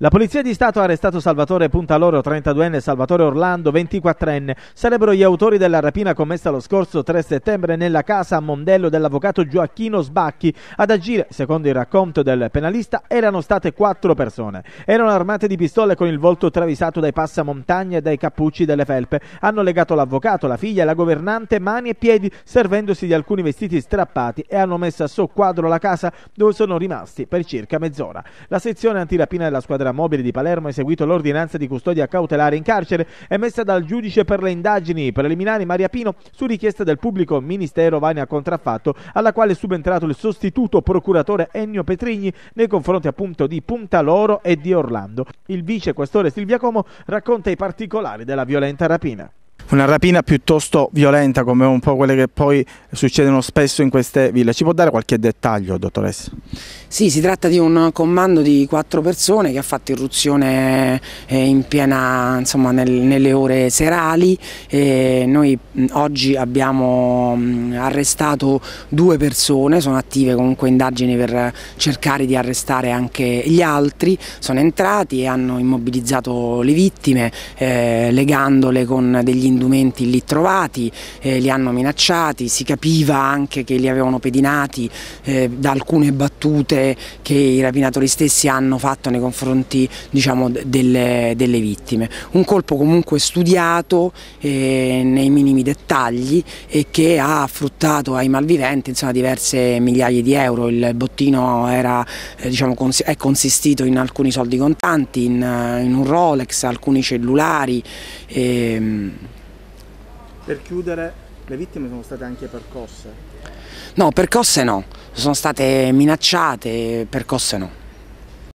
La Polizia di Stato ha arrestato Salvatore Puntaloro, 32enne, e Salvatore Orlando, 24enne. Sarebbero gli autori della rapina commessa lo scorso 3 settembre nella casa a Mondello dell'avvocato Gioacchino Sbacchi. Ad agire, secondo il racconto del penalista, erano state quattro persone. Erano armate di pistole con il volto travisato dai passamontagna e dai cappucci delle felpe. Hanno legato l'avvocato, la figlia e la governante mani e piedi, servendosi di alcuni vestiti strappati e hanno messo a soqquadro la casa dove sono rimasti per circa mezz'ora. La sezione antirapina della squadra della mobile di Palermo ha eseguito l'ordinanza di custodia cautelare in carcere emessa dal giudice per le indagini preliminari Maria Pino su richiesta del pubblico ministero Vania Contraffatto, alla quale è subentrato il sostituto procuratore Ennio Petrigni nei confronti appunto di Puntaloro e di Orlando. Il vice questore Silvia Como racconta i particolari della violenta rapina una rapina piuttosto violenta come un po' quelle che poi succedono spesso in queste ville. Ci può dare qualche dettaglio, dottoressa? Sì, si tratta di un comando di quattro persone che ha fatto irruzione eh, in piena, insomma, nel, nelle ore serali. E noi oggi abbiamo arrestato due persone, sono attive comunque indagini per cercare di arrestare anche gli altri. Sono entrati e hanno immobilizzato le vittime eh, legandole con degli indagini indumenti lì trovati, eh, li hanno minacciati, si capiva anche che li avevano pedinati eh, da alcune battute che i rapinatori stessi hanno fatto nei confronti diciamo, delle, delle, vittime. Un colpo comunque studiato eh, nei minimi dettagli e che ha fruttato ai malviventi insomma, diverse migliaia di euro, il bottino era, eh, diciamo, cons è consistito in alcuni soldi contanti, in, in un Rolex, alcuni cellulari. Ehm, per chiudere, le vittime sono state anche percosse? No, percosse no, sono state minacciate, percosse no.